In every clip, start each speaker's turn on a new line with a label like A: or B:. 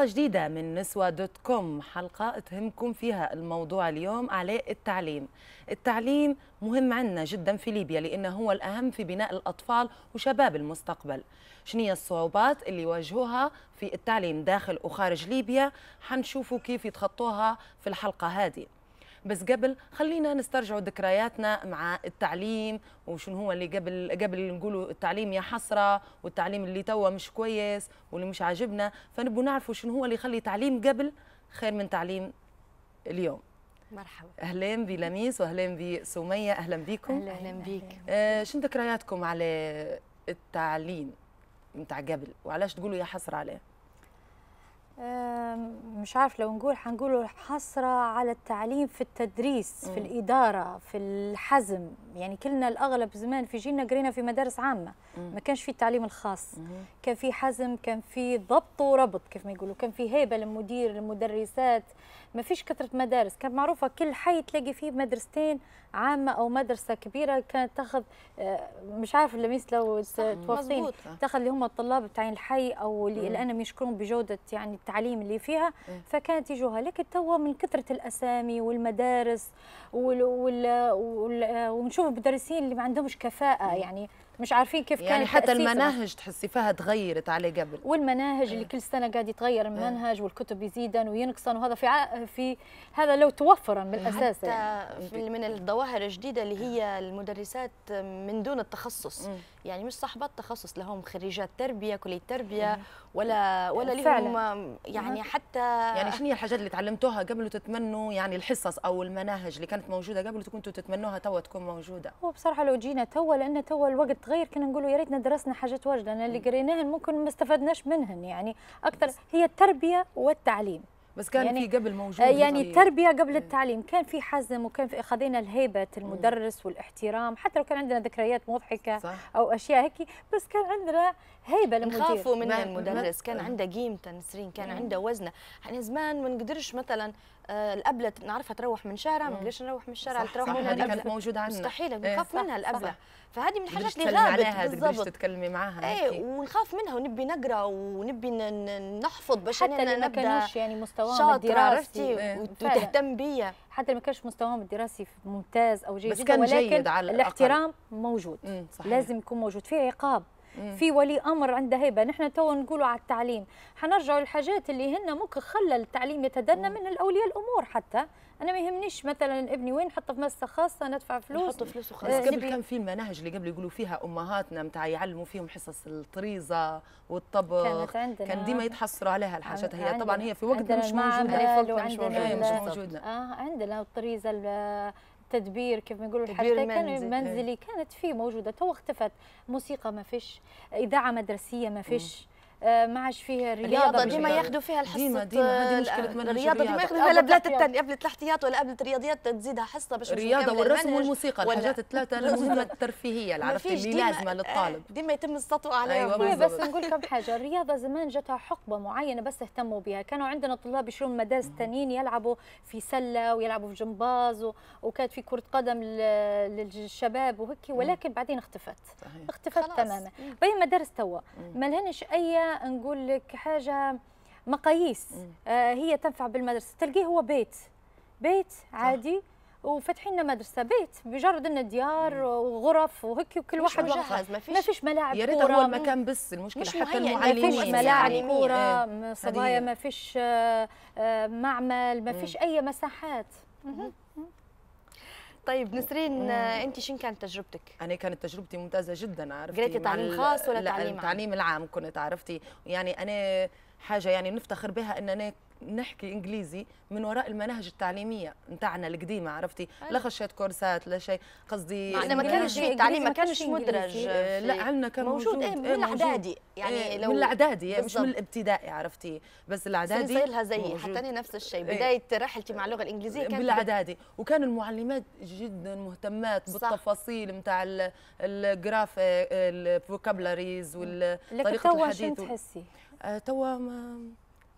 A: حلقة جديدة من نسوة دوت كوم حلقة تهمكم فيها الموضوع اليوم على التعليم التعليم مهم عندنا جدا في ليبيا لأنه هو الأهم في بناء الأطفال وشباب المستقبل شنية الصعوبات اللي يواجهوها في التعليم داخل وخارج ليبيا حنشوفوا كيف يتخطوها في الحلقة هذه بس قبل خلينا نسترجع ذكرياتنا مع التعليم وشنو هو اللي قبل قبل نقولوا التعليم يا حسره والتعليم اللي توا مش كويس واللي مش عاجبنا فنبوا نعرفوا شنو هو اللي يخلي تعليم قبل خير من تعليم اليوم مرحبا اهلا بلميس واهلا بسميه اهلا بكم اهلا, أهلاً بيك آه شنو ذكرياتكم على التعليم نتاع قبل وعلاش تقولوا يا حسره عليه
B: مش عارف لو نقول حنقول حصرة على التعليم في التدريس في الإدارة في الحزم يعني كلنا الأغلب زمان في جيلنا قرينا في مدارس عامة ما كانش في التعليم الخاص كان في حزم كان في ضبط وربط كيف ما يقولوا كان في هيبة للمدير للمدرسات ما فيش كثره مدارس كان معروفه كل حي تلاقي فيه مدرستين عامه او مدرسه كبيره كانت تاخذ آه، مش عارف لميس لو توافقين تاخذ اللي هم الطلاب بتاعين الحي او اللي لأنهم يشكرون بجوده يعني التعليم اللي فيها فكانت يجوها لكن توا من كثره الاسامي والمدارس وال وال آه، ونشوف المدرسين اللي ما عندهمش كفاءه يعني مش عارفين كيف يعني كان حتى المناهج
A: تحسي فيها تغيرت على قبل
B: والمناهج اللي إيه. كل سنه قاعد يتغير إيه. المنهج والكتب يزيدن وينقصن وهذا في ع... في هذا لو توفرا إيه، بالاساس حتى يعني.
C: من الظواهر الجديده اللي هي المدرسات من دون التخصص
A: يعني مش صاحبات تخصص لهم خريجات تربيه كليه تربيه ولا ولا لهم يعني حتى يعني شنو هي الحاجات اللي تعلمتوها قبل وتتمنوا يعني الحصص او المناهج اللي كانت موجوده قبل كنتوا تتمنوها تو تكون موجوده
B: هو بصراحه لو جينا تو لان تو الوقت تغير كنا نقولوا يا ريتنا درسنا حاجات واجد لان اللي قريناهن ممكن ما استفدناش منهن يعني اكثر هي التربيه والتعليم بس كان يعني في قبل موجود آه، يعني التربيه قبل إيه. التعليم كان في حزم وكان في خذينا الهيبه المدرس والاحترام حتى لو كان عندنا ذكريات مضحكه صح. او اشياء هيك بس كان عندنا هيبه للمدير نخافوا من المدرس كان عنده قيمته نسرين
C: كان إيه. عنده وزنه يعني زمان ما نقدرش مثلا آه، الأبلة نعرفها تروح من شارع ما
A: بديش نروح من الشارع تروح من كانت موجودة عندنا مستحيل إيه، بنخاف منها الأبلة
C: فهذه من الحاجات اللي غابت بالضبط
A: تتكلمي معاها ايه
C: ونخاف منها ونبي نقرا ونبي نحفظ
B: باش حتى اللي ما كانوش يعني مستواهم الدراسي إيه، وتهتم بيا حتى اللي ما كانش مستواهم الدراسي ممتاز او جيد بس كان جيد ولكن على الاحترام موجود لازم يكون موجود في عقاب في ولي امر عنده هيبه نحن تو نقولوا على التعليم حنرجعوا الحاجات اللي هن ممكن خلى التعليم يتدنى من الاولياء الامور حتى انا ما يهمنيش مثلا ابني وين حطه في مدرسه خاصه ندفع فلوس نحط فلوس وخلاص آه قبل
A: كان في المناهج اللي قبل يقولوا فيها امهاتنا متاع يعلموا فيهم حصص الطريزه والطبخ كانت عندنا كان ديما يتحصروا عليها الحاجات هي طبعا هي في وقتنا مش موجوده مش موجوده مش موجوده
B: اه عندنا الطريزه تدبير كيف ما يقولوا الحاجتين كان منزلي كانت فيه موجوده تو اختفت موسيقى ما فيش اذاعه مدرسيه ما فيش ما عادش فيه رياضه الرياضه ديما ياخذوا فيها الحصه ديما ديما
A: هذه مشكله الرياضه ديما ياخذوا فيها البلاد الثانيه
B: قبل الاحتياط ولا قبل الرياضيات تزيدها حصه باش الرياضه والرسم
A: والموسيقى الحاجات الثلاثه المهمه الترفيهيه اللي عرفتي اللي لازمه للطالب آه،
B: ديما يتم السطو عليهم أيوة إيه، بس نقول لكم حاجه الرياضه زمان جاتها حقبه معينه بس اهتموا بها كانوا عندنا طلاب يشروا مدارس ثانيين يلعبوا في سله ويلعبوا في جمباز وكانت في كره قدم للشباب وهيك ولكن بعدين اختفت اختفت تماما باقي مدارس توا ما لهنش اي نقول لك حاجه مقاييس آه هي تنفع بالمدرسه تلقيه هو بيت بيت عادي صح. وفاتحين لنا مدرسه بيت بجرد ان ديار وغرف وهيك وكل واحد ما فيش ما فيش ملاعب يا ريت هو المكان
A: بس المشكله حتى المعلمين ما فيش ملاعب كوره إيه. صبايا ما
B: فيش آه، آه، معمل ما فيش اي مساحات مم. مم. طيب نسرين انت
A: شن كانت تجربتك؟ انا كانت تجربتي ممتازه جدا عرفتي قريتي تعليم خاص ولا تعليم عام؟ التعليم العام كنت عرفتي يعني انا حاجه يعني نفتخر بها ان انا نحكي انجليزي من وراء المناهج التعليميه نتاعنا القديمه عرفتي لا أيوة. خشيت كورسات لا شيء قصدي معنا ما كانش في التعليم ما كانش مدرج إيه، آه، لا عندنا كان موجود, موجود. إيه, إيه،, يعني إيه، من الاعدادي يعني لو من الاعدادي مش من الابتدائي عرفتي بس الاعدادي زي لها زيي حتى انا نفس الشيء بدايه رحلتي مع اللغه الانجليزيه كانت بالاعدادي وكان المعلمات جدا مهتمات بالتفاصيل نتاع الجرافيك الفوكابلاريز والطريقه الحديث آه، توا تحسي توا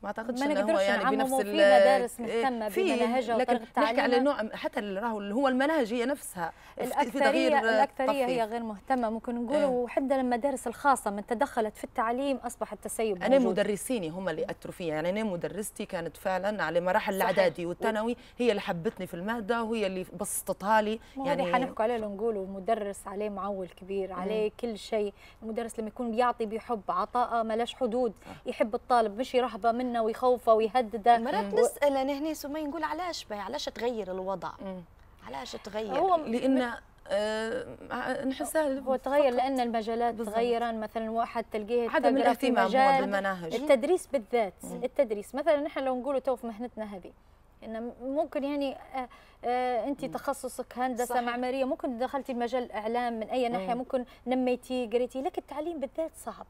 A: ما اعتقدش ما نقدرش يعني بنفس في مدارس إيه، مهتمه بمناهجها وطريقه التعليم نحكي على نوع حتى راهو اللي هو المناهج هي نفسها الاكثريه في تغيير الاكثريه هي
B: غير مهتمه ممكن نقولوا إيه. وحتى المدارس الخاصه من تدخلت في التعليم اصبح التسيب انا موجود.
A: مدرسيني هم اللي اثروا فيا يعني انا مدرستي كانت فعلا على مراحل الاعدادي والثانوي هي اللي حبتني في الماده وهي اللي بسطتها لي يعني حنحكوا
B: عليه ونقولوا مدرس عليه معول كبير إيه. عليه كل شيء المدرس لما يكون بيعطي بحب عطاء ما حدود يحب الطالب مش يرهبه منه عنا ويخوفه ويهدده مرات نسال انا هنا سمي نقول علاش ما علاش تغير الوضع علاش تغير هو لان
A: أه
B: نحسها هو تغير لان المجالات تغيران مثلا واحد تلقيه عدم الاهتمام بالمناهج التدريس بالذات مم. التدريس مثلا نحن لو نقولوا تو في مهنتنا هذه إن ممكن يعني آه، آه، انت تخصصك هندسه صحيح. معماريه ممكن دخلتي مجال الاعلام من اي ناحيه ممكن نميتي قريتي لكن التعليم بالذات صعب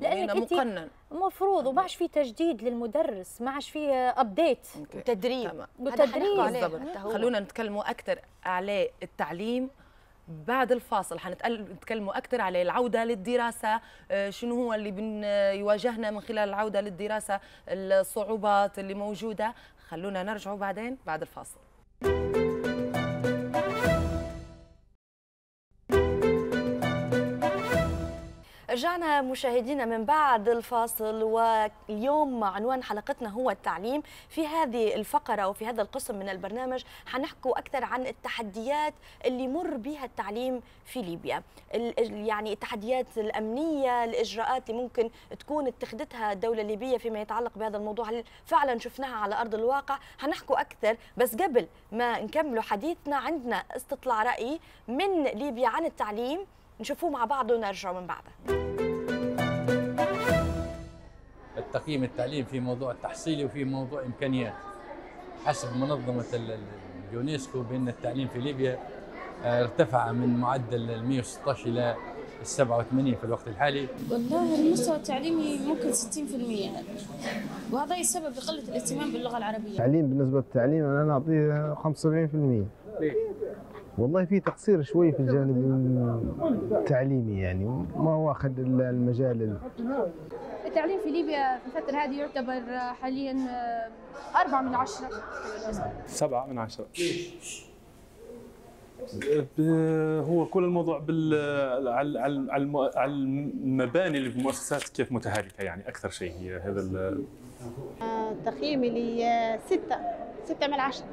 A: لانك انت مقنن
B: مفروض وما عادش في تجديد
A: للمدرس ما عادش في ابديت آه، وتدريب وتدريب خلونا نتكلموا اكثر على التعليم بعد الفاصل حنتكلموا اكثر على العوده للدراسه شنو هو اللي بن يواجهنا من خلال العوده للدراسه الصعوبات اللي موجوده خلونا نرجع بعدين بعد الفاصل
C: رجعنا مشاهدينا من بعد الفاصل واليوم عنوان حلقتنا هو التعليم في هذه الفقرة وفي هذا القسم من البرنامج حنحكوا أكثر عن التحديات اللي مر بها التعليم في ليبيا يعني التحديات الأمنية الإجراءات اللي ممكن تكون اتخذتها الدولة الليبية فيما يتعلق بهذا الموضوع هل فعلا شفناها على أرض الواقع حنحكوا أكثر بس قبل ما نكملوا حديثنا عندنا استطلاع رأي من ليبيا عن التعليم نشوفوه مع بعض ونرجعوا من بعده
B: التقييم التعليم في موضوع التحصيلي وفي موضوع امكانيات حسب منظمه اليونسكو بان التعليم في ليبيا آه، ارتفع من معدل 116 الى 87 في الوقت الحالي والله المستوى التعليمي ممكن 60% وهذا السبب لقله الاهتمام باللغه العربيه التعليم
C: بالنسبه للتعليم انا اعطيه 75% ليه؟ والله في تقصير شوي في الجانب التعليمي يعني ما واخد المجال
B: التعليم في ليبيا في الفترة هذه يعتبر حاليا آه، أربعة من عشرة
A: سبعة من عشرة هو كل الموضوع بال على
B: على المباني اللي في المؤسسات كيف متهالكه يعني اكثر شيء هي هذا
A: تقييمي لي آه، ستة ستة من عشرة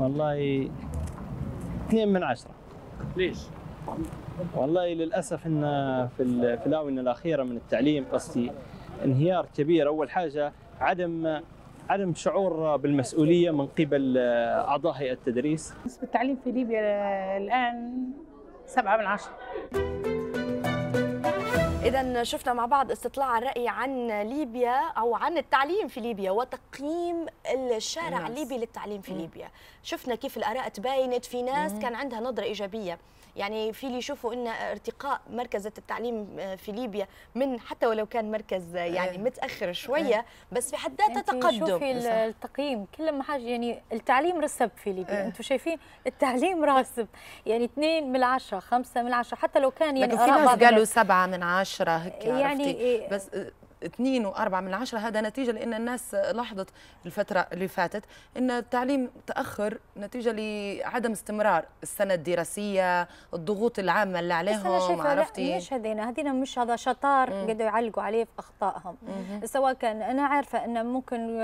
B: والله اثنين من عشرة ليش؟ والله للاسف
C: ان في في الاونه الاخيره من التعليم قصدي انهيار كبير اول حاجه عدم عدم شعور بالمسؤوليه من قبل آه، اعضاء هيئه التدريس.
A: نسبه التعليم في ليبيا آه، الان سبعه من عشره.
C: إذا شفنا مع بعض استطلاع الرأي عن ليبيا أو عن التعليم في ليبيا وتقييم الشارع الليبي للتعليم في ليبيا، شفنا كيف الآراء تباينت في ناس كان عندها نظرة إيجابية، يعني في اللي يشوفوا أن ارتقاء مركز التعليم آه، في ليبيا من حتى ولو كان مركز آه، إيه. يعني متأخر شوية إيه.
B: بس في حد ذاته تقدم شوفي التقييم كل ما حاجة يعني التعليم رسب في ليبيا، إيه. أنتم شايفين التعليم راسب يعني 2 من 10 5 من 10 حتى لو كان يعني لكن في ناس قالوا 7
A: من 10 عشرة هيك يعني عرفتي إيه، بس آه، اثنين واربعة من عشرة هذا نتيجة لأن الناس لاحظت الفترة اللي فاتت أن التعليم تأخر نتيجة لعدم استمرار السنة الدراسية الضغوط العامة اللي عليهم عرفتي ليش
B: هذينا هذينا مش هذا شطار قدوا يعلقوا عليه في أخطائهم سواء كان أنا عارفة أن ممكن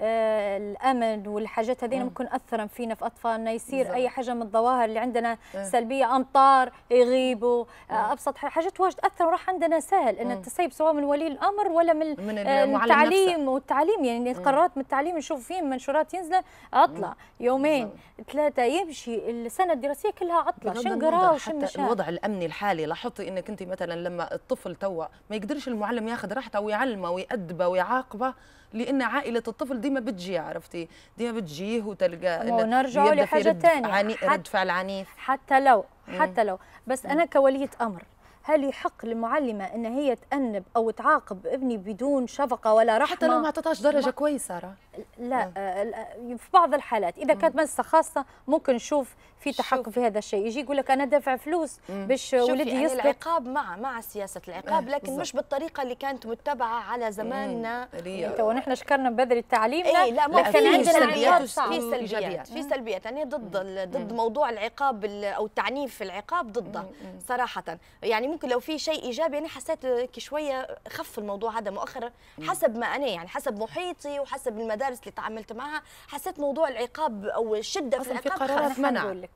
B: آه، الامن والحاجات هذه نعم. ممكن اثرا فينا في اطفالنا يصير بالزبط. اي حاجه من الظواهر اللي عندنا إيه. سلبيه امطار يغيبوا آه، إيه. ابسط حاجات واجد اثر وراح عندنا سهل ان إيه. التسيب سواء من ولي الامر ولا من, من آه، التعليم نفسه. والتعليم يعني القرارات من التعليم نشوف فيه منشورات ينزل عطله يومين ثلاثه يمشي السنه الدراسيه كلها عطله شنقرا وشن حتى الوضع
A: الامني الحالي لاحظتي انك انت مثلا لما الطفل توا ما يقدرش المعلم ياخذ راحته ويعلمه ويأدبه ويعاقبه لان عائله الطفل ديما بتجي عرفتي ديما بتجيه وتلقى ونرجع لحاجه ثانيه عني رد فعل عنيف حتى لو حتى لو بس انا كوليه امر
B: هل يحق للمعلمة أن هي تأنب أو تعاقب ابني بدون شفقة ولا رحمة؟ حتى لو ما أعطتهاش درجة
A: كويسة راه
B: لا آه. آه، آه، في بعض الحالات اذا كانت منصه خاصه ممكن نشوف في تحكم في هذا الشيء يجي يقول لك انا دافع فلوس باش ولدي يعني يسقط
C: العقاب مع مع سياسه العقاب لكن مش
B: بالطريقه اللي كانت متبعه على زماننا يعني تو نحن شكرنا بدري التعليم إيه، لا ما لكن عندنا سلبيات في سلبيات في سلبيات
C: يعني ضد ضد موضوع العقاب او تعنيف العقاب ضده صراحه يعني ممكن لو في شيء ايجابي انا حسيت شويه خف الموضوع هذا مؤخرا حسب ما انا يعني حسب محيطي وحسب المدارس المدارس اللي تعاملت معها حسيت موضوع العقاب او الشده في
A: العقاب في قرارات منع لك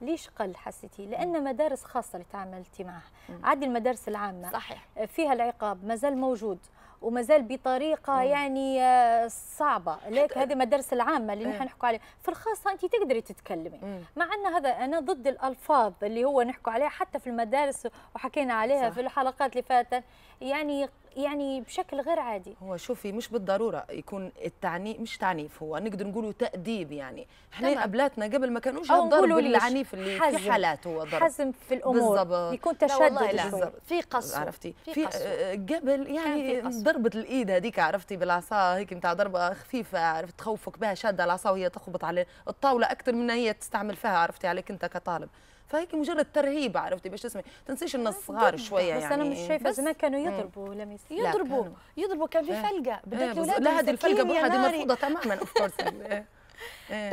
B: ليش قل حسيتي؟ لان مدارس خاصه اللي تعاملتي معها عادي المدارس العامه صحيح فيها العقاب ما زال موجود وما زال بطريقه مم. يعني آه، صعبه لكن هذه المدارس العامه اللي نحن إيه. نحكوا عليها في الخاصه انت تقدري تتكلمي مع ان هذا انا ضد الالفاظ اللي هو نحكوا عليها حتى في المدارس وحكينا
A: عليها صح. في الحلقات اللي فاتت يعني يعني بشكل غير عادي هو شوفي مش بالضروره يكون التعنيف مش تعنيف هو نقدر نقولوا تاديب يعني احنا قبلاتنا قبل ما كانوش الضرب العنيف اللي حزم. في حالات هو ضرب حزم
B: في الامور بالزبط. يكون تشدد والله في قص عرفتي في, في آه،
A: قبل يعني ضربه الايد هذيك عرفتي بالعصا هيك نتاع ضربه خفيفه عرفت تخوفك بها شاده العصا وهي تخبط على الطاوله اكثر من هي تستعمل فيها عرفتي عليك انت كطالب فهيك مجرد ترهيب عرفتي مش اسمي تنسيش انه صغار شويه يعني بس انا يعني. مش شايفه زمان كانوا يضربوا
B: لميس يضربوا
A: يضربوا كان في فلقه إيه، بدك الاولاد لا هذه الفلقه بروحها مرفوضه تماما اوف إيه. كورس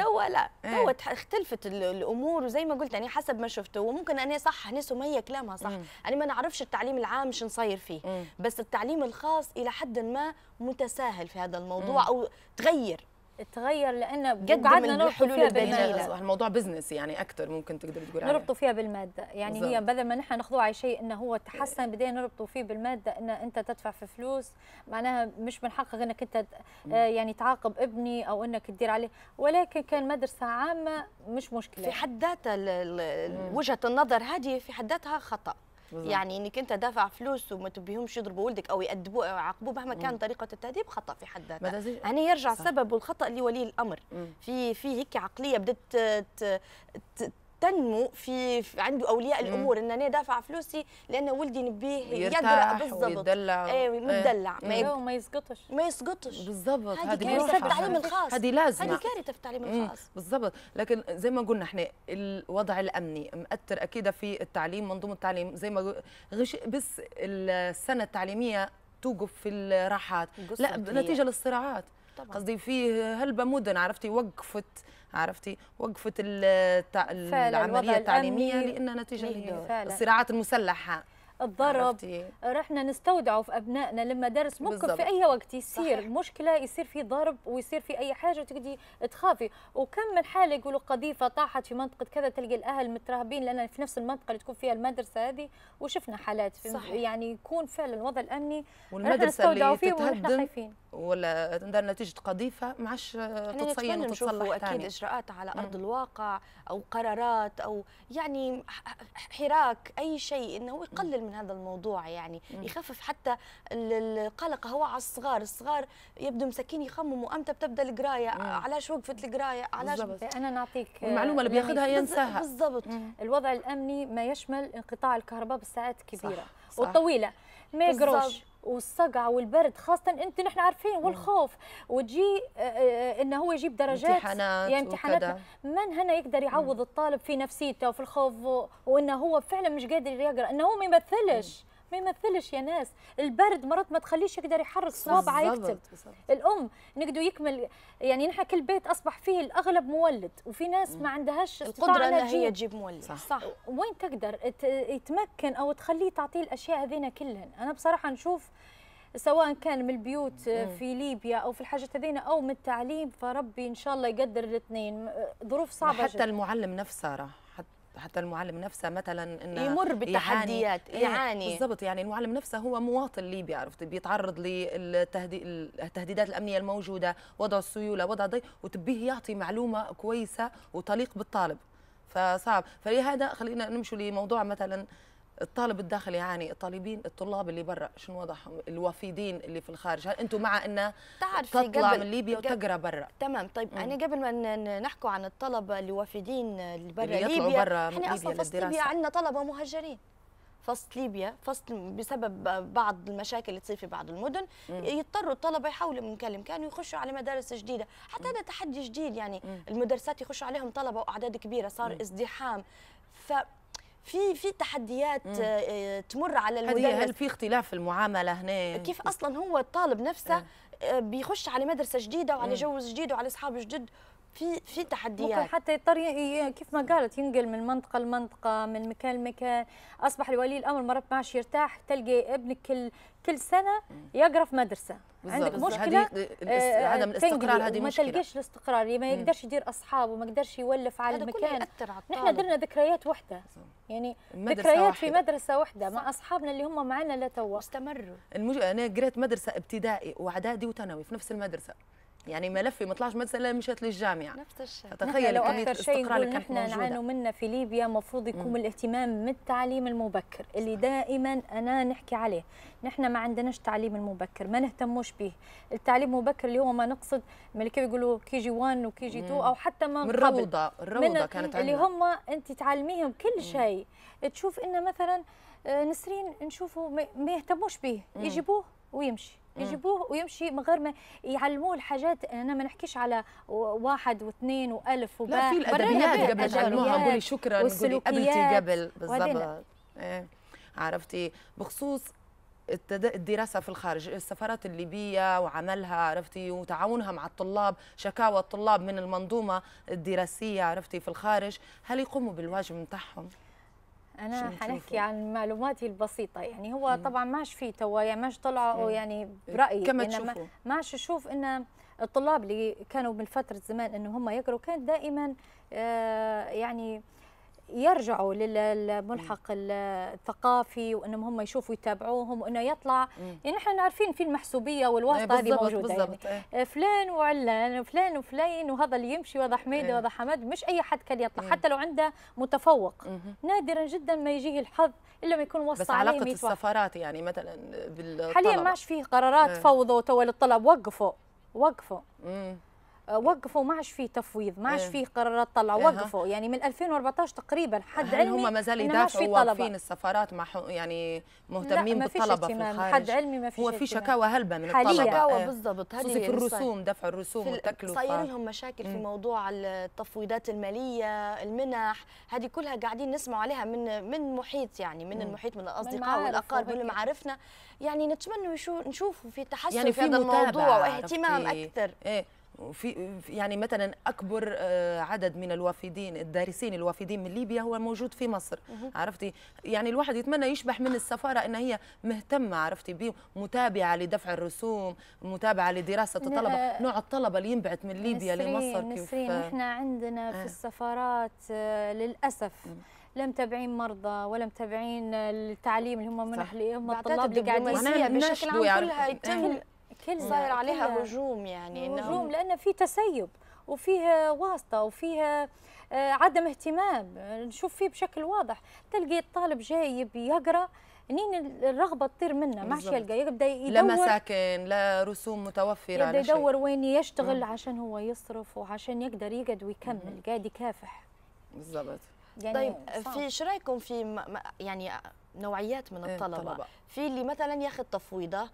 B: تو لا إيه. تو
C: اختلفت الامور وزي ما قلت يعني حسب ما شفته وممكن اني صح اني سميه كلامها صح انا ما نعرفش التعليم العام شو نصير فيه بس التعليم الخاص الى حد ما متساهل
A: في هذا الموضوع او
B: تغير تغير لانه قعدنا نربطوا فيها بالماده
A: الموضوع بزنس يعني اكثر ممكن تقدر تقول نربطوا
B: فيها بالماده يعني بالزبط. هي بدل ما نحن ناخذوه على شيء انه هو تحسن بدينا نربطه فيه بالماده ان انت تدفع في فلوس معناها مش من حقك انك انت آه، يعني تعاقب ابني او انك تدير عليه ولكن كان مدرسه عامه مش مشكله في حد ذاتها وجهه النظر هذه في حد ذاتها خطا بالضبط.
C: يعني انك انت دافع فلوس وما تبيهمش يضربوا ولدك او يأدبوه او يعاقبوه مهما كان طريقه التاديب خطا في حد ذاته هنا يعني يرجع صح. السبب والخطا لولي الامر مم. في في هيك عقليه بدت تنمو في عند اولياء الامور ان انا دافعه فلوسي لان ولدي نبيه يقرا بالضبط ويدلع ايوه مدلع ما, ما يسقطش ما يسقطش
A: بالضبط هذه كارثه في التعليم الخاص هذه لازمه هذه إيه. كارثه
C: في التعليم الخاص
A: بالضبط لكن زي ما قلنا احنا الوضع الامني مأثر اكيد في التعليم منظومه التعليم زي ما غش بس السنه التعليميه توقف في الراحات لا نتيجه للصراعات قصدي في هلبة مدن عرفتي وقفت عرفتي وقفه العمليه التعليميه لان نتيجه الصراعات إيه، المسلحه
B: الضرب رحنا نستودعه في ابنائنا للمدارس ممكن في اي وقت يصير مشكله يصير في ضرب ويصير في اي حاجه وتقدي تخافي وكم من حاله يقولوا قذيفه طاحت في منطقه كذا تلقى الاهل مترهبين لان في نفس المنطقه اللي تكون فيها المدرسه هذه وشفنا حالات صحيح. يعني يكون فعلا الوضع الامني والمدرسه اللي فيه تتهدم خايفين
A: ولا تندر نتيجه قذيفه ما عادش تتصين وتتصلح اكيد اجراءات على ارض مم. الواقع
C: او قرارات او يعني حراك اي شيء انه يقلل من من هذا الموضوع يعني يخفف حتى القلق هو على الصغار الصغار
B: يبدو مساكين يخمموا امتى بتبدا القرايه علاش وقفت القرايه علاش انا نعطيك المعلومه اللي يعني بياخذها ينساها بالضبط الوضع الامني ما يشمل انقطاع الكهرباء بالساعات الكبيره صح. وطويله ما يقروش والصقع والبرد خاصه انت نحن عارفين والخوف وتجي آه، آه، انه هو يجيب درجات امتحانات يعني امتحانات من هنا يقدر يعوض الطالب في نفسيته وفي الخوف وانه هو فعلا مش قادر يقرا انه هو ما يمثلش ما يمثلش يا ناس البرد مرات ما تخليش يقدر يحرك صوابعه يكتب بالزبط. الام نقدر يكمل يعني نحن كل بيت اصبح فيه الاغلب مولد وفي ناس ما عندهاش القدره انها هي تجيب مولد صح, صح. وين تقدر يتمكن او تخليه تعطيه الاشياء هذينا كلهن انا بصراحه نشوف سواء كان من البيوت في ليبيا او في الحاجات هذينا او من التعليم فربي ان شاء الله يقدر الاثنين ظروف صعبه حتى جدا.
A: المعلم نفسه راه حتى المعلم نفسه مثلا انه يمر بالتحديات يعاني, إيه، يعاني. بالضبط يعني المعلم نفسه هو مواطن ليبي عرفت بيتعرض للتهديدات الامنيه الموجوده وضع السيوله وضع ضيق وتبيه يعطي معلومه كويسه وتليق بالطالب فصعب فلهذا خلينا نمشي لموضوع مثلا الطالب الداخلي يعاني الطالبين الطلاب اللي برا شنو وضعهم الوافدين اللي في الخارج هل انتم مع ان تطلع قبل من ليبيا وتقرا برا
C: تمام طيب مم. يعني قبل ما نحكوا عن الطلبه اللي وافدين اللي برا اللي يطلعوا ليبيا برا احنا اصلا فصل ليبيا عندنا طلبه مهجرين فصل ليبيا فصل بسبب بعض المشاكل اللي تصير في بعض المدن مم. يضطروا الطلبه يحولوا من كلم كانوا يخشوا على مدارس جديده حتى هذا تحدي جديد يعني مم. المدرسات يخشوا عليهم طلبه واعداد كبيره صار مم. ازدحام ف في في تحديات آه، تمر على المدرس هل في
A: اختلاف في المعامله هنا كيف
C: اصلا هو الطالب نفسه آه. آه،
B: بيخش على مدرسه جديده وعلى جو جديد وعلى اصحاب جدد في في تحديات ممكن حتى يضطر كيف ما قالت ينقل من منطقه لمنطقه من مكان لمكان اصبح الولي الامر مرات ما عادش يرتاح تلقي ابنك كل كل سنه يقرا في مدرسه بالزبط. عندك مشكله عدم آه، الاستقرار هذه مشكله ما تلقيش الاستقرار ما يقدرش يدير اصحابه ما يقدرش يولف على المكان نحن درنا ذكريات وحده يعني ذكريات في مدرسه وحده مع اصحابنا اللي هم معنا لتوا استمروا
A: المج... انا قريت مدرسه ابتدائي واعدادي وثانوي في نفس المدرسه يعني ملفي ما طلعش مثلا مشات للجامعه نفس الشيء تخيل لو اكثر شيء نحن نعانوا
B: منه في ليبيا المفروض يكون الاهتمام بالتعليم المبكر اللي دائما انا نحكي عليه نحن ما عندناش تعليم المبكر ما نهتموش به التعليم المبكر اللي هو ما نقصد من كيف يقولوا كي جي 1 وكي جي 2 او حتى ما من الروضه الروضه كانت اللي هم انت تعلميهم كل شيء تشوف انه مثلا آه، نسرين نشوفه ما يهتموش به يجيبوه ويمشي يجيبوه ويمشي من غير ما يعلموه الحاجات انا ما نحكيش على واحد واثنين والف وباء لا في الادبيات قبل تعلموها قولي شكرا قولي قبلتي قبل بالضبط
A: إيه. عرفتي بخصوص الدراسه في الخارج السفارات الليبيه وعملها عرفتي وتعاونها مع الطلاب شكاوى الطلاب من المنظومه الدراسيه عرفتي في الخارج هل يقوموا بالواجب نتاعهم
B: انا حنحكي عن معلوماتي البسيطه يعني هو مم. طبعا ماش في توايا ماش طلعوا يعني إيه، برايي كما تشوفوا ماش اشوف ان الطلاب اللي كانوا من فتره زمان انه هم يقروا كان دائما آه يعني يرجعوا للملحق الثقافي وانهم هم يشوفوا يتابعوهم وانه يطلع يعني احنا عارفين في المحسوبيه والواسطه إيه، هذه موجوده يعني إيه. آه، فلان وعلان وفلان وفلين وهذا اللي يمشي وهذا حميد إيه. وهذا حمد مش اي حد كان يطلع حتى لو عنده متفوق نادرا جدا ما يجيه الحظ الا ما يكون وصى عليه بس علاقه السفارات
A: يعني مثلا بالطلب حاليا ما في
B: فيه قرارات
A: فوضوا تو للطلب وقفوا
B: وقفوا مم. آه، وقفوا ما عادش فيه تفويض ما عادش إيه. فيه قرارات طلع إيه. وقفوا يعني من 2014 تقريبا حد علمي هم ما زالوا يدافعوا واقفين
A: السفارات مع يعني مهتمين بالطلبه في الخارج حد علمي ما فيش هو في شكاوى هلبه من الطلبه شكاوى إيه. بالضبط هذه في الرسوم دفع الرسوم والتكلفه صاير لهم
C: مشاكل في موضوع التفويضات الماليه المنح هذه كلها قاعدين نسمع عليها من من محيط يعني من المحيط من الاصدقاء والاقارب من معارفنا يعني نتمنى نشوفوا في تحسن يعني في هذا الموضوع واهتمام
A: اكثر إيه وفي يعني مثلا اكبر آه، عدد من الوافدين الدارسين الوافدين من ليبيا هو موجود في مصر عرفتي يعني الواحد يتمنى يشبح من السفاره ان هي مهتمه عرفتي بيه متابعه لدفع الرسوم متابعه لدراسه الطلبه آه، نوع الطلبه اللي ينبعث من ليبيا نسرين لمصر كيف نسرين احنا
B: عندنا في آه. السفارات للاسف لم تبعين مرضى ولا متابعين التعليم اللي هم منح لهم الطلاب اللي قاعدين بشكل عام كلها يتم إيه. صاير عليها هجوم يعني هجوم لان في تسيب وفيها واسطه وفيها آه، عدم اهتمام نشوف فيه بشكل واضح تلقي الطالب جاي يقرا منين الرغبه تطير منه ما عادش يلقى يبدا يدور لا مساكن
A: لا رسوم متوفره يبدا يدور
B: وين يشتغل مم. عشان هو يصرف وعشان يقدر يقعد ويكمل قاعد يكافح
C: بالضبط يعني طيب في
B: شو رايكم في يعني نوعيات من إيه،
C: الطلبة. الطلبة في اللي مثلا ياخذ تفويضة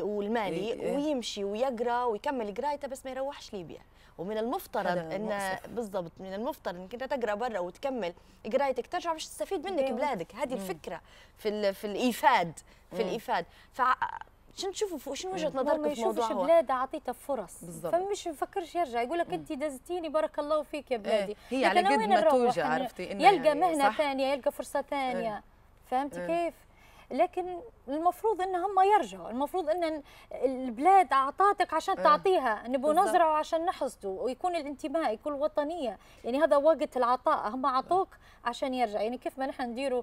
C: والمالي إيه،, إيه. ويمشي ويقرا ويكمل قرايته بس ما يروحش ليبيا ومن المفترض ان بالضبط من المفترض انك انت تقرا برا وتكمل قرايتك ترجع باش تستفيد منك إيه. بلادك هذه الفكره في في الايفاد في الايفاد ف شنو تشوفوا شنو وجهه نظركم في الموضوع يشوفش
B: بلاده عطيتها فرص بالزبط. فمش يفكرش يرجع يقول لك انت دزتيني بارك الله فيك يا إيه، بلادي إيه. هي على قد ما توجع عرفتي يلقى يعني مهنه ثانيه يلقى فرصه ثانيه إيه. فهمتي إيه. كيف لكن المفروض ان هم يرجعوا المفروض ان البلاد اعطاتك عشان إيه. تعطيها نبغوا نزرعوا عشان نحصدوا ويكون الانتماء يكون الوطنيه يعني هذا وقت العطاء هم عطوك عشان يرجع يعني كيف ما نحن نديروا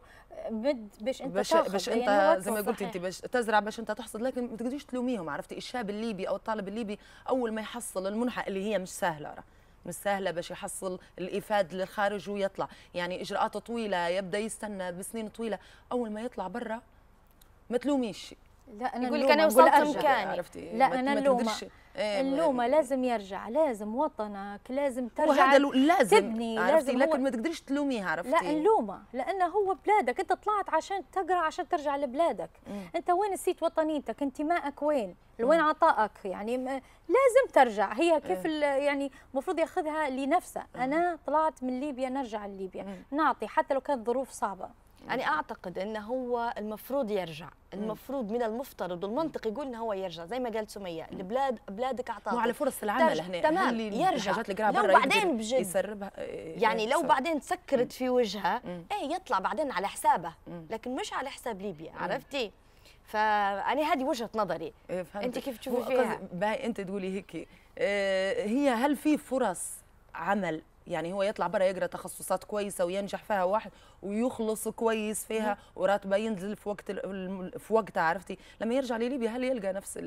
B: مد باش انت باش, باش يعني انت يعني زي ما قلت انت
A: باش تزرع باش انت تحصد لكن ما تقدريش تلوميهم عرفتي الشاب الليبي او الطالب الليبي اول ما يحصل المنحه اللي هي مش سهله راه مش سهله باش يحصل الافاد للخارج ويطلع يعني اجراءاته طويله يبدا يستنى بسنين طويله اول ما يطلع برا ما تلوميش
B: لا انا يقول لك انا وصلت مكاني لا انا اللومه إيه، اللومه لازم يرجع لازم وطنك لازم ترجع وهذا لازم تبني عرفتي لازم لكن
A: ما تقدريش تلوميها عرفتي لا اللومه
B: لانه هو بلادك انت طلعت عشان تقرا عشان ترجع لبلادك م. انت وين نسيت وطنيتك انتمائك وين وين عطائك يعني لازم ترجع هي إيه. كيف يعني المفروض ياخذها لنفسه انا طلعت من ليبيا نرجع لليبيا نعطي حتى لو كانت ظروف صعبه يعني اعتقد انه هو المفروض
C: يرجع المفروض من المفترض والمنطق يقول انه هو يرجع زي ما قالت سميه البلاد بلادك اعطاك وعلى فرص العمل هنا تمام يرجع لو بعدين بجد
A: يسربها إيه، إيه، يعني لو
C: بعدين سكرت في وجهها ايه يطلع بعدين على حسابه لكن مش على حساب ليبيا
A: عرفتي فانا هذه وجهه نظري إيه، انت كيف تشوفي فيها انت تقولي هيك هي هل في فرص عمل يعني هو يطلع برا يقرا تخصصات كويسه وينجح فيها واحد ويخلص كويس فيها وراتبه ينزل في وقت في وقتها عرفتي لما يرجع لليبيا هل يلقى نفس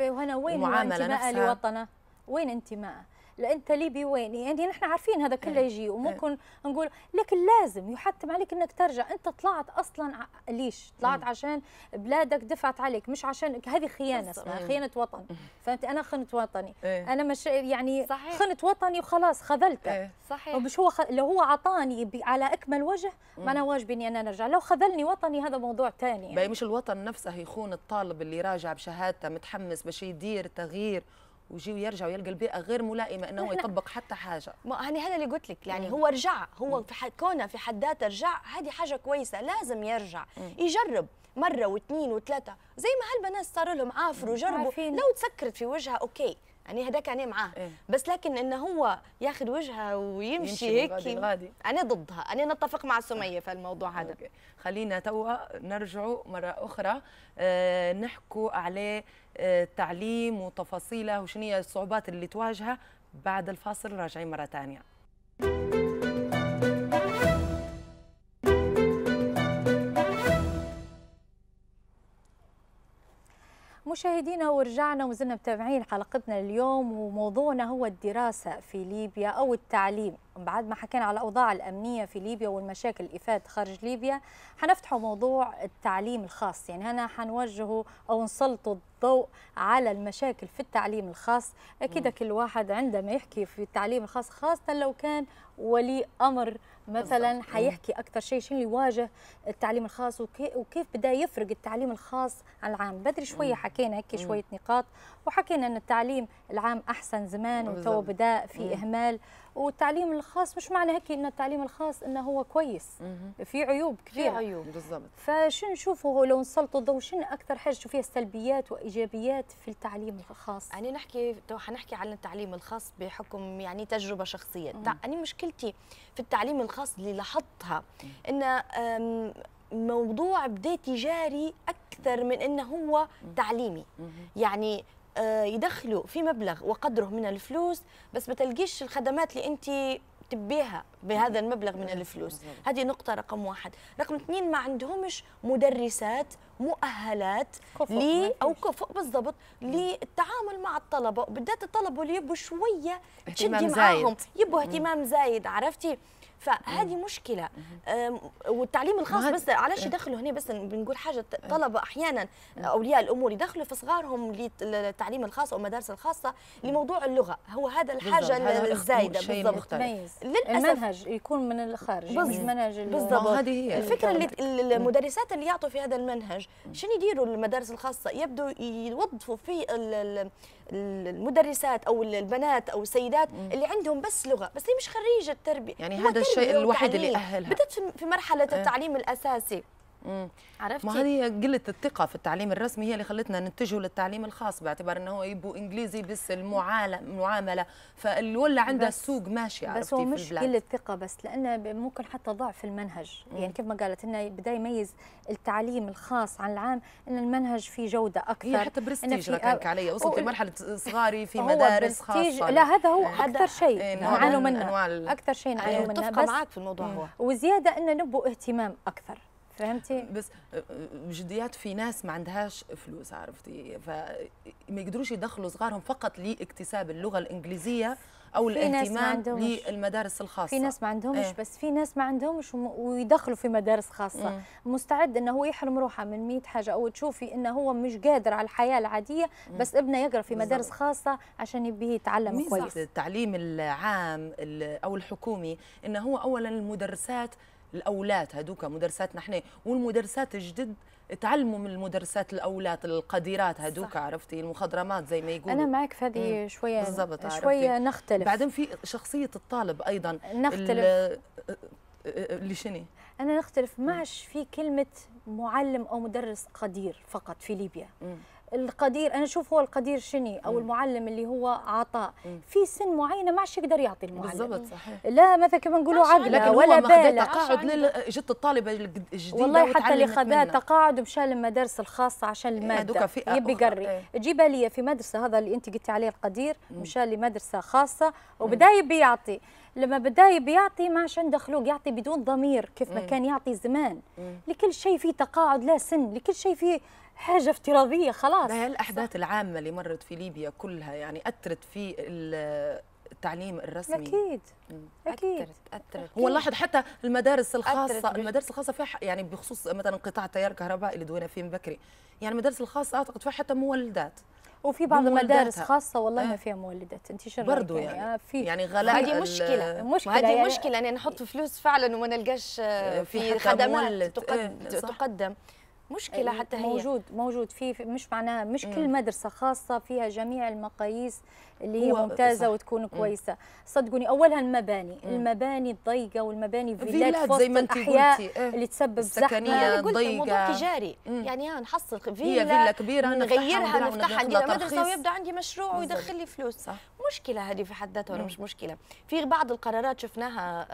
B: وهنا وين المعامله نفسها لوطنه وين انتماءه؟ انت ليبي وين يعني نحن عارفين هذا كله إيه، يجي وممكن إيه. نقول لكن لازم يحتم عليك انك ترجع انت طلعت اصلا ليش طلعت إيه. عشان بلادك دفعت عليك مش عشان هذه خيانه اسمها خيانه وطن فانت انا خنت وطني انا مش يعني صحيح. خنت وطني وخلاص خذلته صحيح مش هو خ... لو هو
A: عطاني ب... على اكمل وجه ما انا واجبي اني انا نرجع لو خذلني وطني هذا موضوع ثاني يعني. مش الوطن نفسه يخون الطالب اللي راجع بشهادته متحمس باش يدير تغيير ويجي ويرجع ويلقى البيئه غير ملائمه انه هو يطبق حتى حاجه ما هني هذا اللي قلت لك يعني مم. هو رجع
C: هو في كونه في حد ذاته رجع هذه حاجه كويسه لازم يرجع مم. يجرب مره واثنين وثلاثه زي ما هالبنات صار لهم عافروا جربوا لو تسكرت في وجهها اوكي يعني هذاك انا معاه إيه؟ بس لكن انه هو ياخذ وجهها ويمشي هيك
A: انا ضدها انا نتفق مع سميه في الموضوع هذا خلينا توا نرجعوا مره اخرى آه نحكوا عليه التعليم وتفاصيله وشنو هي الصعوبات اللي تواجهه بعد الفاصل راجعين مره ثانيه
B: مشاهدينا ورجعنا وزلنا متابعين حلقتنا اليوم وموضوعنا هو الدراسة في ليبيا أو التعليم بعد ما حكينا على الأوضاع الأمنية في ليبيا والمشاكل الافاد خارج ليبيا حنفتحوا موضوع التعليم الخاص يعني هنا حنوجه أو نسلطوا الضوء على المشاكل في التعليم الخاص أكيد كل واحد عندما يحكي في التعليم الخاص خاصة لو كان ولي أمر مثلا حيحكي أكثر شيء شنو يواجه التعليم الخاص وكيف بدأ يفرق التعليم الخاص عن العام بدري شوية حكينا هيك شوية نقاط وحكينا أن التعليم العام أحسن زمان وتو بدأ في إهمال والتعليم الخاص مش معنى هيك ان التعليم الخاص انه هو كويس في عيوب كثير في عيوب بالضبط فشو نشوفه لو نسلطوا الضوء شنو اكثر حاجه تشوفيها سلبيات وايجابيات في التعليم الخاص يعني نحكي
C: تو حنحكي عن التعليم الخاص بحكم يعني تجربه شخصيه انا يعني مشكلتي في التعليم الخاص اللي لاحظتها ان موضوع بدا تجاري اكثر من انه هو تعليمي يعني آه، يدخلوا في مبلغ وقدره من الفلوس بس ما تلقيش الخدمات اللي انت تبيها بهذا المبلغ من الفلوس هذه نقطة رقم واحد رقم اثنين ما عندهمش مدرسات مؤهلات لي او كفؤ بالضبط للتعامل مع الطلبة بالذات الطلبة اللي يبوا شوية تشدي معاهم يبوا اهتمام زايد عرفتي فهذه مشكله والتعليم الخاص بس علاش يدخلوا هنا بس بنقول حاجه طلبه احيانا اولياء الامور يدخلوا في صغارهم للتعليم الخاص او المدارس الخاصه لموضوع اللغه هو هذا الحاجه الزايده بالضبط للاسف المنهج يكون من الخارج مش منهج بالضبط هذه هي الفكره اللي المدرسات اللي يعطوا في هذا المنهج شنو يديروا المدارس الخاصه يبدو يوظفوا في المدرسات او البنات او السيدات اللي عندهم بس لغه بس هي مش خريجه تربيه يعني هذا الشيء الوحيد اللي اهلها بدات في مرحله إيه. التعليم الاساسي عرفتي ما هذه
A: قله الثقه في التعليم الرسمي هي اللي خلتنا نتجه للتعليم الخاص باعتبار انه هو يبو انجليزي بس المعامله فالولع عنده السوق ماشي عرفتي بس هو مش قله
B: ثقه بس لانه ممكن حتى ضعف المنهج مم. يعني كيف ما قالت انه بدا يميز التعليم الخاص عن العام ان المنهج فيه جوده اكثر هي حتى برستيج ركنك علي وصلت لمرحله
A: صغاري في مدارس خاصه لا هذا هو إيه، إيه، اكثر شيء نعانوا إيه، منه اكثر شيء نعانوا منه بس معك في الموضوع هو
B: وزياده انه نبو اهتمام اكثر
A: فهمتي بس أه، أه، جديات في ناس ما عندهاش فلوس عرفتي فما يقدروش يدخلوا صغارهم فقط لاكتساب اللغه الانجليزيه او الاهتمام للمدارس الخاصه في ناس ما عندهمش ايه؟ بس
B: في ناس ما عندهمش ويدخلوا في مدارس خاصه مم. مستعد انه هو يحرم روحه من 100 حاجه او تشوفي انه هو مش قادر على الحياه العاديه بس ابنه يقرا في بالزبط. مدارس خاصه عشان
A: يبيه يتعلم كويس التعليم العام او الحكومي انه هو اولا المدرسات الاولاد هذوك مدرساتنا احنا والمدرسات الجدد تعلموا من المدرسات الاولاد القديرات هذوك عرفتي المخضرمات زي ما يقولوا انا معك في هذه شويه بالضبط شويه نختلف بعدين في شخصيه الطالب ايضا نختلف أه،
B: أه، اللي شني انا نختلف معش في كلمه معلم او مدرس قدير فقط في ليبيا مم. القدير انا اشوف هو القدير شني او المعلم اللي هو عطاء في سن معينه ما عادش يقدر يعطي المعلم بالضبط صحيح لا مثلا كما نقولوا عقله ولا بال تقاعد
A: جت الطالبه الجديده والله حتى اللي خذاها
B: تقاعد ومشى للمدارس الخاصه عشان إيه، الماده يبي يقري إيه. جيبها لي في مدرسه هذا اللي انت قلتي عليه القدير مشى لمدرسه خاصه وبدا يبي يعطي لما بدا يبي يعطي ما عشان عنده يعطي بدون ضمير كيف ما كان يعطي زمان لكل شيء فيه تقاعد لا سن لكل شيء
A: فيه حاجه افتراضيه خلاص هي الاحداث العامه اللي مرت في ليبيا كلها يعني اثرت في التعليم الرسمي اكيد اكيد اثرت اثرت هو لاحظ حتى المدارس الخاصه المدارس الخاصه فيها يعني بخصوص مثلا قطاع التيار الكهربائي اللي دوينا فيه من بكري يعني المدارس الخاصه اعتقد فيها حتى مولدات وفي بعض المدارس خاصه
B: والله آه. ما فيها مولدات انت شو برضه يعني, يعني
A: آه، يعني غلاء هذه مشكله مشكله هذه يعني مشكله
B: يعني نحط فلوس فعلا وما نلقاش آه، آه، في خدمات تقدم, آه. تقدم. مشكله آه، حتى هي موجود موجود في مش معناها مش كل مدرسه خاصه فيها جميع المقاييس اللي هي ممتازه صح. وتكون كويسه صدقوني اولها المباني مم. المباني الضيقه والمباني فيلات زي ما انت قلتي إيه. اللي تسبب زحمه ضيقه موضوع تجاري مم. يعني
C: انا نحصل فيلا هي فيلا كبيره نغيرها نفتحها ندير مدرسه ويبدا عندي مشروع ويدخل لي فلوس صح. مشكله هذه في حد ذاتها ولا مش مشكله في بعض القرارات شفناها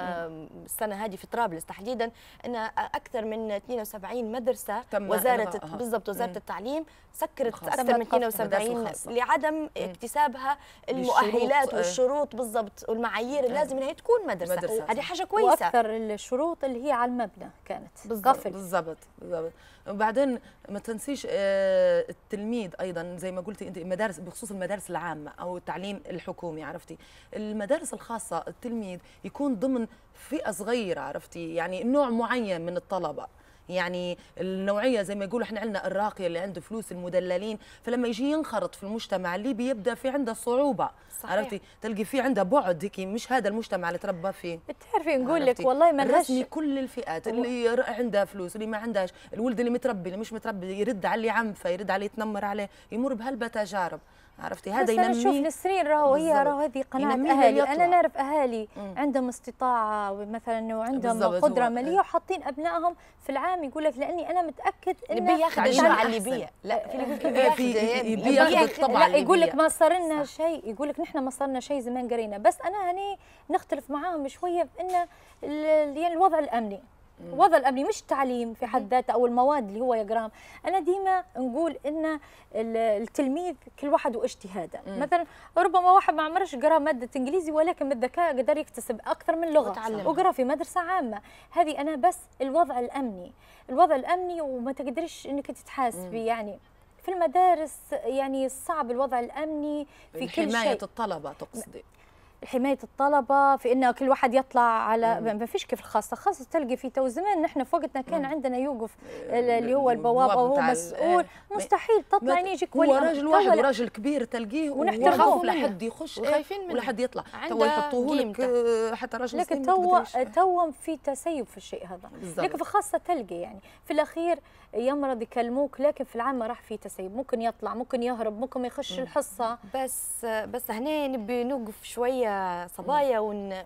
C: السنه هذه في طرابلس تحديدا ان اكثر من 72 مدرسه وزاره بالضبط وزاره التعليم سكرت اكثر من 72 لعدم اكتسابها المؤهلات آه. والشروط بالضبط والمعايير اللي آه. لازم هي تكون مدرسه, مدرسة. هذه حاجه كويسه واكثر
A: الشروط اللي هي على المبنى كانت بالضبط بالضبط بالضبط وبعدين ما تنسيش آه، التلميذ ايضا زي ما قلتي انت المدارس بخصوص المدارس العامه او التعليم الحكومي عرفتي المدارس الخاصه التلميذ يكون ضمن فئه صغيره عرفتي يعني نوع معين من الطلبه يعني النوعيه زي ما يقولوا احنا عندنا الراقيه اللي عنده فلوس المدللين فلما يجي ينخرط في المجتمع الليبي يبدا في عنده صعوبه صحيح. عرفتي تلقي في عنده بعد هيك مش هذا المجتمع اللي تربى فيه بتعرفي نقول لك والله ما رسمي كل الفئات اللي عندها فلوس اللي ما عندهاش الولد اللي متربي اللي مش متربي يرد على اللي عم فيرد عليه يتنمر عليه يمر بهلبة تجارب عرفتي هذا ينمي نشوف نسرين راهو هي راهو هذه قناه اهالي انا نعرف
B: اهالي مم. عندهم استطاعه مثلا وعندهم قدره ماليه إيه. وحاطين ابنائهم في العام يقول لك لاني انا متاكد ان يبي ياخذ اجراء الليبيه إيه،
C: لا في إيه، ياخذ لا يقول لك
B: ما صار لنا شيء يقول لك نحن ما صار لنا شيء زمان قرينا بس انا هني نختلف معاهم شويه بان الوضع الامني الوضع الامني مش التعليم في حد ذاته او المواد اللي هو يقراها انا ديما نقول ان التلميذ كل واحد واجتهاده مثلا ربما واحد ما عمرش قرا ماده انجليزي ولكن بالذكاء قدر يكتسب اكثر من لغه وقرا في مدرسه عامه هذه انا بس الوضع الامني الوضع الامني وما تقدريش انك تتحاسبي يعني في المدارس يعني صعب الوضع الامني في كل شيء حمايه الطلبه تقصدي حمايه الطلبه في انه كل واحد يطلع على ما فيش كيف الخاصه خاصه تلقي في تو زمان نحن في وقتنا كان عندنا يوقف اللي هو البوابه وهو مسؤول مستحيل تطلع يجيك ولا راجل واحد وراجل
A: كبير تلقيه ونحترمه لحد يخش إيه؟ وخايفين منه لحد يطلع تو يحطوه لك حتى راجل لكن تو تو
B: في تسيب في الشيء هذا لكن في خاصه تلقي يعني في الاخير يمرض يكلموك لكن في العام ما راح في تسيب ممكن يطلع ممكن يهرب ممكن ما يخش الحصه بس بس
C: هنا نبي نوقف شويه صبايا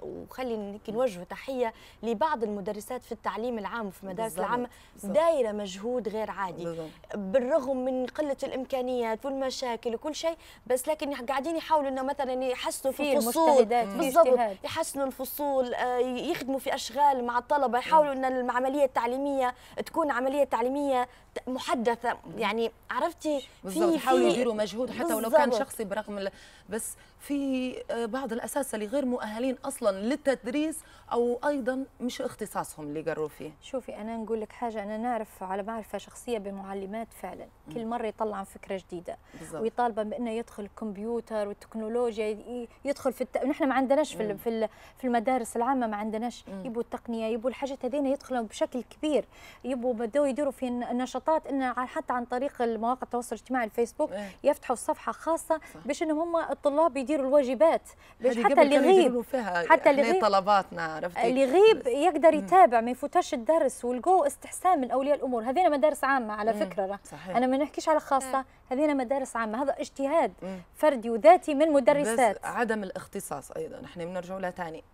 C: وخلي نوجه تحيه لبعض المدرسات في التعليم العام في المدارس العامه دايره مجهود غير عادي بالزبط. بالرغم من قله الامكانيات والمشاكل وكل شيء بس لكن قاعدين يحاولوا انه مثلا يحسنوا في الفصول بالضبط يحسنوا الفصول آه، يخدموا في اشغال مع الطلبه يحاولوا ان العمليه التعليميه تكون عمليه تعليميه Yeah. محدثه
A: يعني عرفتي في حاولوا يديروا مجهود حتى ولو كان شخصي برغم بس في آه، بعض الاساتذه اللي غير مؤهلين اصلا للتدريس او ايضا مش اختصاصهم اللي قروا فيه
B: شوفي انا نقول لك حاجه انا نعرف على معرفه شخصيه بمعلمات فعلا كل مره يطلع عن فكره جديده بالزبط. ويطالبه بانه يدخل الكمبيوتر والتكنولوجيا يدخل في الت... نحن ما عندناش في في في المدارس العامه ما عندناش يبوا التقنيه يبوا الحاجات هذين يدخلوا بشكل كبير يبوا بدوا يديروا في نشاط لقطات ان حتى عن طريق المواقع التواصل الاجتماعي الفيسبوك إيه. يفتحوا صفحه خاصه باش ان هم الطلاب يديروا الواجبات باش حتى اللي يغيب
A: حتى اللي يغيب طلباتنا عرفتي اللي
B: يغيب يقدر يتابع ما يفوتش الدرس والجو استحسان من اولياء الامور هذينا مدارس عامه على فكره صحيح. انا ما نحكيش على خاصه هذينا مدارس عامه هذا اجتهاد فردي
A: وذاتي من مدرسات بس عدم الاختصاص ايضا احنا بنرجع لها ثاني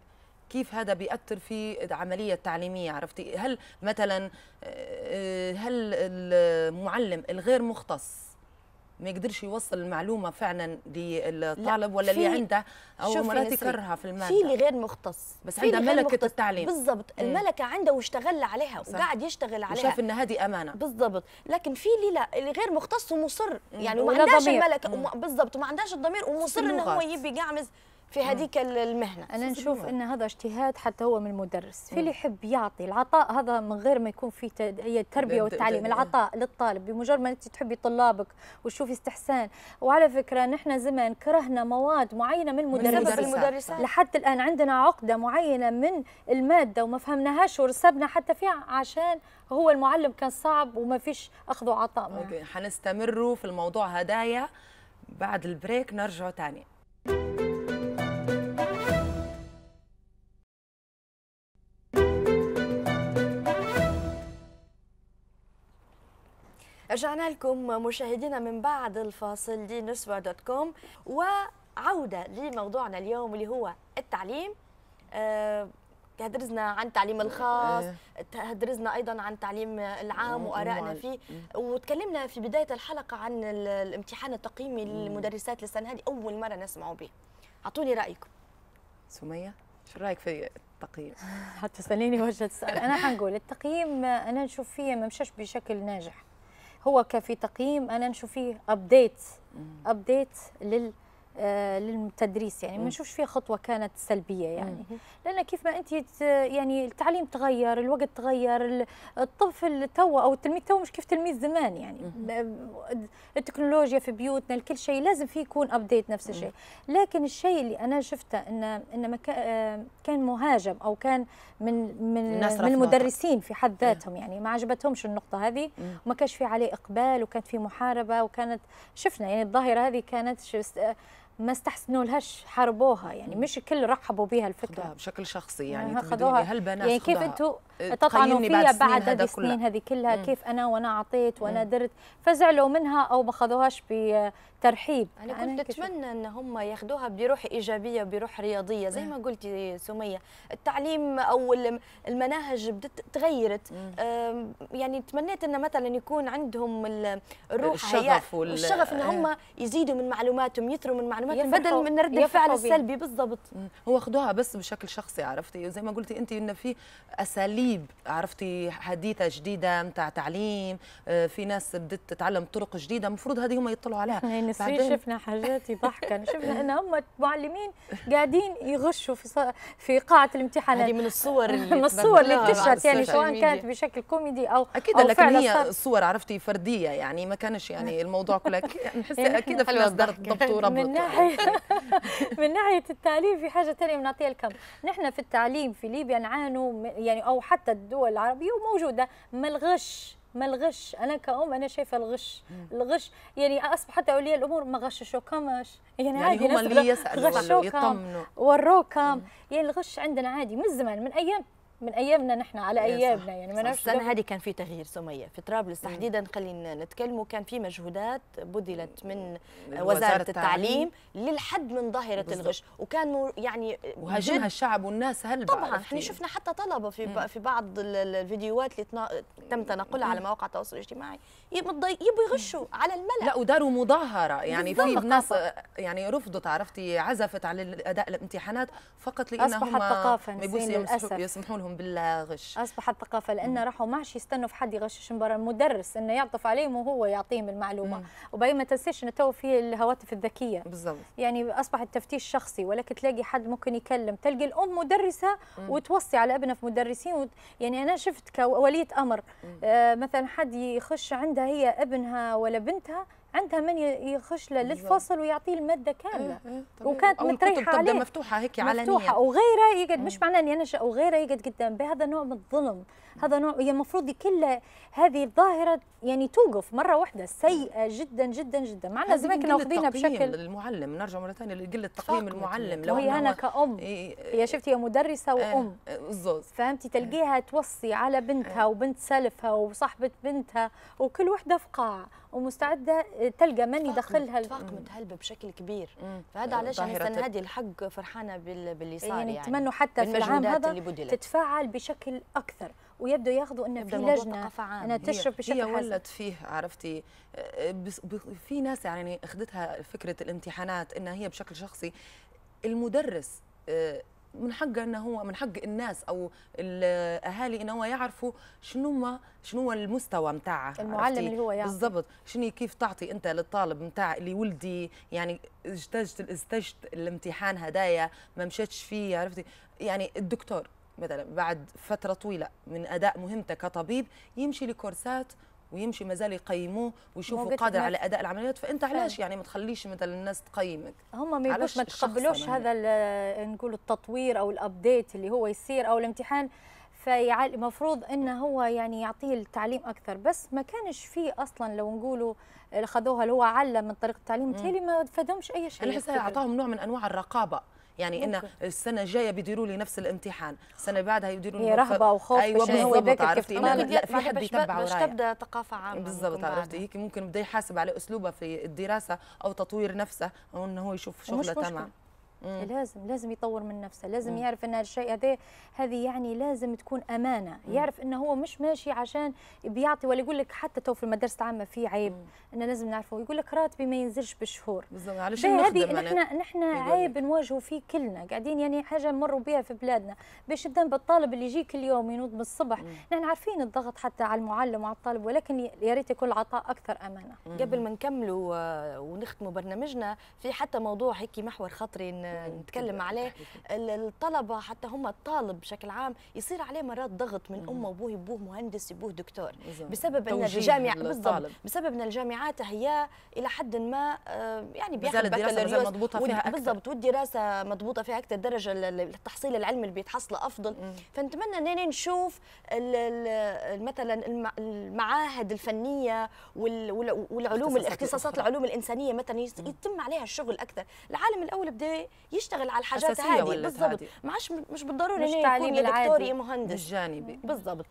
A: كيف هذا بيأثر في العملية التعليمية عرفتي هل مثلا آه، آه، هل المعلم الغير مختص ما يقدرش يوصل المعلومه فعلا للطالب ولا اللي عنده او مرات يكرهها في الماده في اللي
C: غير مختص بس عنده ملكه مختص. التعليم بالضبط إيه. الملكه عنده واشتغل عليها صح. وقاعد يشتغل عليها شاف ان هذه امانه بالضبط لكن في اللي لا اللي غير مختص ومصر يعني وما عندهاش الملكه بالضبط وما عندهاش الضمير ومصر ان هو يبي يعمز في آه. هذيك
B: المهنه انا نشوف ان هذا اجتهاد حتى هو من المدرس في اللي يحب يعطي العطاء هذا من غير ما يكون في هي التربيه والتعليم العطاء آه. للطالب بمجرد ما انت تحبي طلابك وتشوفي استحسان وعلى فكره نحن زمان كرهنا مواد معينه من المدرسات لحد الان عندنا عقده معينه من الماده وما فهمناهاش ورسبنا حتى فيها عشان هو المعلم كان صعب وما فيش اخذ وعطاء
A: حنستمروا في الموضوع هدايا بعد البريك نرجع تاني
C: رجعنا لكم مشاهدينا من بعد الفاصل دي نسوة دوت كوم وعودة لموضوعنا اليوم اللي هو التعليم أه تهدرزنا عن التعليم إيه. الخاص تهدرزنا ايضا عن التعليم العام وارائنا فيه وتكلمنا في بدايه الحلقه عن الامتحان التقييمي للمدرسات للسنه هذه اول مره نسمعوا به
B: اعطوني رايكم
A: سميه شو رايك في التقييم حتى ساليني
B: وجهه السؤال انا حنقول التقييم انا نشوف فيه ما مشاش بشكل ناجح هو كفي تقييم انا نشوف فيه ابديت ابديت لل آه، للتدريس يعني ما نشوفش فيها خطوه كانت سلبيه يعني لان كيف ما انت يعني التعليم تغير الوقت تغير الطفل تو او التلميذ تو مش كيف تلميذ زمان يعني التكنولوجيا في بيوتنا لكل شيء لازم فيه يكون ابديت نفس الشيء لكن الشيء اللي انا شفته ان ان آه، كان مهاجم او كان من من, من المدرسين في حد ذاتهم يعني ما عجبتهمش النقطه هذه وما كانش في عليه اقبال وكانت في محاربه وكانت شفنا يعني الظاهره هذه كانت ما استحسنوا لهاش حاربوها يعني مش كل رحبوا بها الفكره بشكل شخصي يعني آه، خذوها هالبنات يعني كيف انتم آه، تطعنوا فيها بعد هذه السنين هذه كلها مم. كيف انا وانا اعطيت وانا مم. درت فزعلوا منها او ما خذوهاش بترحيب انا كنت أنا اتمنى ان هم ياخذوها
C: بروح ايجابيه بروح رياضيه زي ما قلتي سميه التعليم او المناهج بدت تغيرت يعني تمنيت ان مثلا يكون عندهم
A: الروح الشغف والشغف ان إيه. هم
C: يزيدوا من معلوماتهم يثروا من معلوماتهم بدل من رد
A: الفعل السلبي بالضبط هو خذوها بس بشكل شخصي عرفتي زي ما قلتي انت انه في اساليب تدريب عرفتي حديثه جديده نتاع تعليم آه، في ناس بدات تتعلم طرق جديده المفروض هذه هم يطلعوا عليها يعني بعدين... شفنا حاجات يضحك شفنا ان هم
B: معلمين قاعدين يغشوا في في قاعه الامتحانات هذه من الصور اللي من الصور اللي بتشهد يعني سواء كانت
A: بشكل كوميدي او اكيد أو لكن هي صور عرفتي فرديه يعني ما كانش يعني الموضوع كله نحس يعني يعني اكيد في دارت ضبط وربط من ناحيه
B: من ناحيه التعليم في حاجه ثانيه بنعطيها لكم نحن في التعليم في ليبيا نعانوا يعني او حتى حتى الدول العربيه وموجوده ما الغش ما الغش انا كأم انا شايفه الغش الغش يعني اصبح حتى اولياء الامور ما غششوا غششوكمش يعني, يعني عادي هم اللي يسالوا ويطمنوا وروكم يعني الغش عندنا عادي من زمان من ايام من ايامنا نحن على ايامنا يعني ما نعرفش السنه هذه
C: كان في تغيير سميه في طرابلس تحديدا خلينا نتكلموا كان في مجهودات بذلت من وزاره التعليم للحد من ظاهره الغش وكان يعني وهاجمها
A: الشعب والناس هل طبعا احنا شفنا
C: حتى طلبه في مم. في بعض الفيديوهات اللي تم تناقلها على مواقع التواصل الاجتماعي
A: يبوا يغشوا على الملأ لا وداروا مظاهره يعني في ناس يعني رفضت عرفتي عزفت على اداء الامتحانات فقط لانهم أصبحت ثقافه يسمحوا لهم عليهم
B: بالغش اصبحت ثقافه لان راحوا ما عادش يستنوا في حد من برا المدرس انه يعطف عليهم وهو يعطيهم المعلومه وبعدين ما تنسيش انه تو في الهواتف الذكيه بالضبط يعني اصبح التفتيش شخصي ولكن تلاقي حد ممكن يكلم تلقي الام مدرسه مم. وتوصي على ابنها في مدرسين وت... يعني انا شفت كوليه امر آه مثلا حد يخش عندها هي ابنها ولا بنتها عندها من يخش أيوة. للفصل ويعطيه الماده كامله إيه إيه وكانت متريحه عليه مفتوحه هيك علنيه مفتوحه وغيرها يقعد مش إيه. معناه اني انا وغيرها يقعد قدام بهذا نوع من الظلم إيه. هذا نوع هي المفروض كل هذه الظاهره يعني توقف مره واحده سيئه إيه. جدا جدا جدا معنا زمان كنا واخذينها بشكل
A: المعلم نرجع مره ثانيه لقله تقييم المعلم لو هي انا
B: كأم إيه هي شفتي هي مدرسه وام بالضبط فهمتي تلقيها توصي على بنتها وبنت سلفها وصاحبه بنتها وكل وحده في قاع ومستعده آه، تلقى من يدخلها تفاقمت هلبة بشكل كبير فهذا علاش انا السنه هذه
A: الحق فرحانه باللي يعني صار يعني نتمنى يعني حتى في العام هذا
B: تتفاعل بشكل اكثر ويبدو ياخذوا انه في لجنه انا تشرف بشكل هي ولت
A: فيه عرفتي آه، آه، في ناس يعني اخذتها فكره الامتحانات انها هي بشكل شخصي المدرس من حق انه هو من حق الناس او الاهالي انه هو يعرفوا شنو ما شنو المستوى نتاعه المعلم اللي هو يعني بالضبط شنو كيف تعطي انت للطالب نتاع اللي ولدي يعني اجتجت استجت الامتحان هدايا ما مشتش فيه عرفتي يعني الدكتور مثلا بعد فتره طويله من اداء مهمته كطبيب يمشي لكورسات ويمشي مازال يقيموه ويشوفوا قادر على اداء العمليات فانت علاش يعني ما تخليش مثلا الناس تقيمك
B: هم ما ما تقبلوش يعني؟ هذا آه، نقول التطوير او الابديت اللي هو يصير او الامتحان المفروض انه هو يعني يعطيه التعليم اكثر بس ما كانش فيه اصلا لو نقولوا خذوها اللي هو علم من طريق التعليم تالي ما فادهمش اي شيء الحس اعطاهم
A: نوع من انواع الرقابه يعني ان السنه الجايه بيديروا لي نفس الامتحان السنه بعدها يديروا لي رهبه وخوف ايوه بالضبط عرفتي ان لا في حد وراي مش تبدا
C: ثقافه عامه بالضبط عرفتي
A: هيك ممكن بده يحاسب على اسلوبه في الدراسه او تطوير نفسه او انه هو يشوف شغله تمام
B: مم. لازم لازم يطور من نفسه لازم مم. يعرف ان الشيء هذا هذه يعني لازم تكون امانه مم. يعرف انه هو مش ماشي عشان بيعطي ولا يقول لك حتى تو في المدارس العامه في عيب انه لازم نعرفه يقول لك راتبي ما ينزلش بالشهور بالضبط علشان هذه نحن نحن عيب نواجهه فيه كلنا قاعدين يعني حاجه نمروا بها في بلادنا باش الذنب الطالب اللي يجي كل يوم ينوض من الصبح نحن عارفين الضغط حتى على المعلم وعلى الطالب ولكن يا ريت يكون العطاء اكثر امانه مم. قبل
C: ما نكملوا آه، ونختموا برنامجنا في حتى موضوع هيك محور خطري نتكلم عليه الطلبه حتى هم الطالب بشكل عام يصير عليه مرات ضغط من امه وابوه يبوه مهندس يبوه دكتور بسبب ان الجامعه بالضبط بسبب ان الجامعات هي الى حد ما آه، يعني بياخذ مضبوطه فيها اكثر بالضبط والدراسه مضبوطه فيها اكثر درجه التحصيل العلمي اللي بيتحصله افضل فنتمنى اننا نشوف مثلا المعاهد الفنيه والعلوم الاختصاصات العلوم الانسانيه مثلا يتم عليها الشغل اكثر العالم الاول بدا
B: يشتغل على الحاجات هذه بالضبط معش مش بالضروري انه يكون دكتور مهندس
A: بالجانبي بالضبط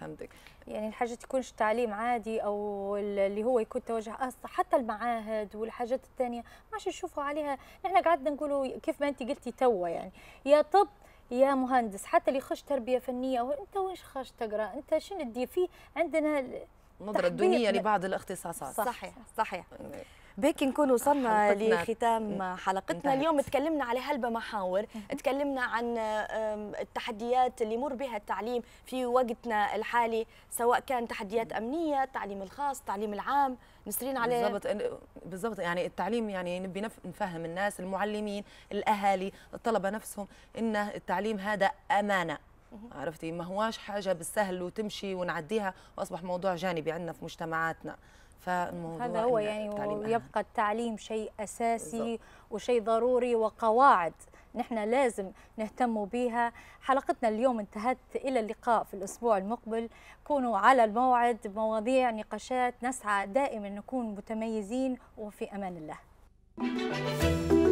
A: فهمتك
B: يعني الحاجة تكونش تعليم عادي أو اللي هو يكون توجه أصلا حتى المعاهد والحاجات الثانية ماش نشوفوا عليها نحن قعدنا نقولوا كيف ما أنت قلتي توا يعني يا طب يا مهندس حتى اللي يخش تربية فنية وأنت وش خش تقرأ أنت شنو تدير في عندنا النظرة الدونية لبعض
A: الاختصاصات صحيح
B: صحيح, صحيح. يعني بهيك نكون وصلنا لختام إيه،
A: حلقتنا انتهت.
C: اليوم تكلمنا على هلبة محاور تكلمنا عن التحديات اللي يمر بها التعليم في وقتنا الحالي سواء كان تحديات أمنية التعليم الخاص التعليم
A: العام نسرين عليه بالضبط بالضبط يعني التعليم يعني نبي نفهم الناس المعلمين الاهالي الطلبه نفسهم ان التعليم هذا امانه عرفتي ما هواش حاجه بالسهل وتمشي ونعديها واصبح موضوع جانبي عندنا في مجتمعاتنا فالموضوع هذا هو يعني يبقى التعليم شيء أساسي بالضبط. وشيء
B: ضروري وقواعد نحن لازم نهتم بها حلقتنا اليوم انتهت إلى اللقاء في الأسبوع المقبل كونوا على الموعد بمواضيع نقاشات نسعى دائما نكون متميزين وفي أمان الله